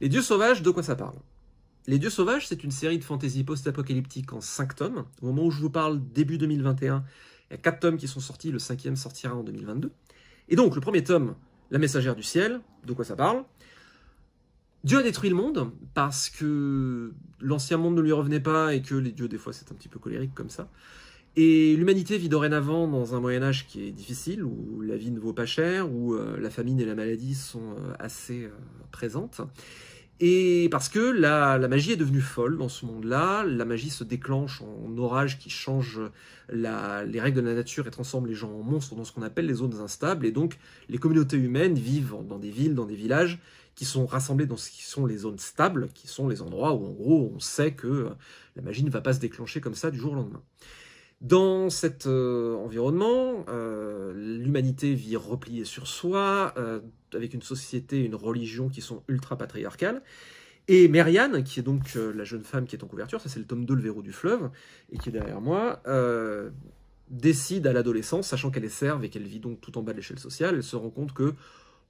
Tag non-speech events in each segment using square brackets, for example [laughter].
Les dieux sauvages, de quoi ça parle Les dieux sauvages, c'est une série de fantasy post-apocalyptique en 5 tomes. Au moment où je vous parle, début 2021, il y a 4 tomes qui sont sortis, le cinquième sortira en 2022. Et donc, le premier tome, La messagère du ciel, de quoi ça parle Dieu a détruit le monde parce que l'ancien monde ne lui revenait pas et que les dieux, des fois, c'est un petit peu colérique comme ça. Et l'humanité vit dorénavant dans un Moyen Âge qui est difficile, où la vie ne vaut pas cher, où euh, la famine et la maladie sont euh, assez euh, présentes. Et parce que la, magie est devenue folle dans ce monde-là, la magie se déclenche en orages qui changent les règles de la nature et transforme les gens en monstres dans ce qu'on appelle les zones instables. Et donc les communautés humaines vivent dans des villes, dans des villages qui sont rassemblés dans ce qui sont les zones stables, qui sont les endroits où en gros on sait que la magie ne va pas se déclencher comme ça du jour au lendemain. Dans cet euh, environnement, euh, l'humanité vit repliée sur soi, euh, avec une société, une religion qui sont ultra-patriarcales. Et Merian, qui est donc la jeune femme qui est en couverture, ça c'est le tome 2, le verrou du fleuve, et qui est derrière moi, décide à l'adolescence, sachant qu'elle est serve et qu'elle vit donc tout en bas de l'échelle sociale, elle se rend compte que,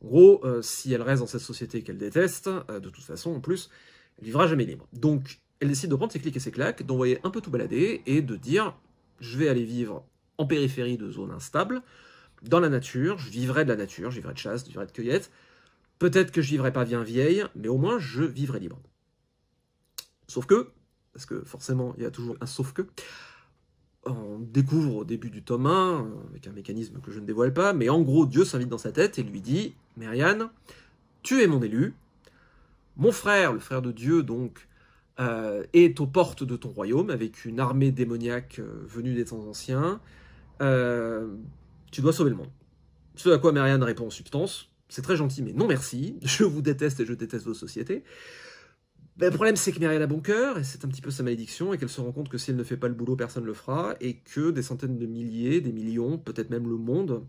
en gros, si elle reste dans cette société qu'elle déteste, de toute façon en plus, elle vivra jamais libre. Donc elle décide de prendre ses clics et ses claques, d'envoyer un peu tout balader et de dire je vais aller vivre en périphérie de zones instables, dans la nature, je vivrai de la nature, je vivrai de chasse, je vivrai de cueillette. Peut-être que je vivrai pas bien vieille, mais au moins je vivrai libre. Sauf que, parce que forcément il y a toujours un sauf que, on découvre au début du tome 1, avec un mécanisme que je ne dévoile pas, mais en gros Dieu s'invite dans sa tête et lui dit, Marianne, tu es mon élu, mon frère, le frère de Dieu donc, euh, est aux portes de ton royaume avec une armée démoniaque euh, venue des temps anciens. Euh, tu dois sauver le monde. Ce à quoi Marianne répond en substance, c'est très gentil, mais non merci, [laughs] je vous déteste et je déteste vos sociétés. le problème, c'est que Marianne a bon cœur, et c'est un petit peu sa malédiction, et qu'elle se rend compte que si elle ne fait pas le boulot, personne ne le fera, et que des centaines de milliers, des millions, peut-être même le monde,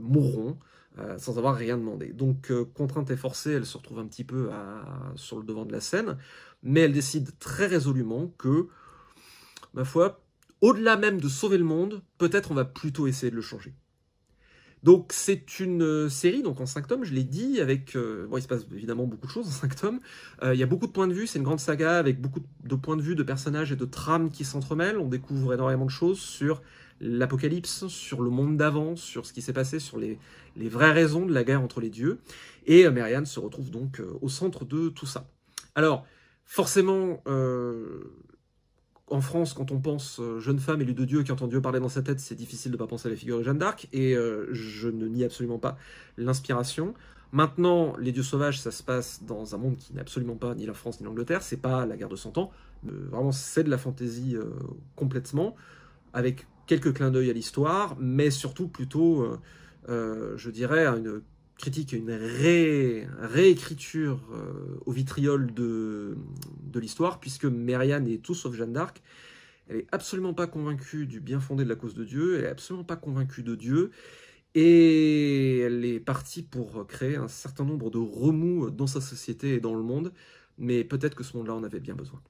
mourront euh, sans avoir rien demandé. Donc, euh, contrainte et forcée, elle se retrouve un petit peu sur le devant de la scène, mais elle décide très résolument que, ma foi, au-delà même de sauver le monde, peut-être on va plutôt essayer de le changer. Donc c'est une euh, série, donc en 5 tomes, je l'ai dit, avec... bon, il se passe évidemment beaucoup de choses en 5 tomes. il y a beaucoup de points de vue, c'est une grande saga avec beaucoup de de point de vue, de personnages et de trames qui s'entremêlent. On découvre énormément de choses sur l'Apocalypse, sur le monde d'avant, sur ce qui s'est passé, sur les, vraies raisons de la guerre entre les dieux. Et euh, Marianne se retrouve donc euh, au centre de tout ça. Alors, forcément, euh, en France, quand on pense jeune femme élue de Dieu qui entend Dieu parler dans sa tête, c'est difficile de ne pas penser à la figure de Jeanne d'Arc, et je ne nie absolument pas l'inspiration. Maintenant, les dieux sauvages, ça se passe dans un monde qui n'est absolument pas ni la France ni l'Angleterre, c'est pas la guerre de 100 ans, euh, vraiment c'est de la fantaisie euh, complètement, avec quelques clins d'œil à l'histoire, mais surtout plutôt, euh, je dirais, une critique et une réécriture au vitriol de, l'histoire, puisque Mériane est tout sauf Jeanne d'Arc. Elle est absolument pas convaincue du bien fondé de la cause de Dieu, elle est absolument pas convaincue de Dieu, et elle est partie pour créer un certain nombre de remous dans sa société et dans le monde, mais peut-être que ce monde-là en avait bien besoin.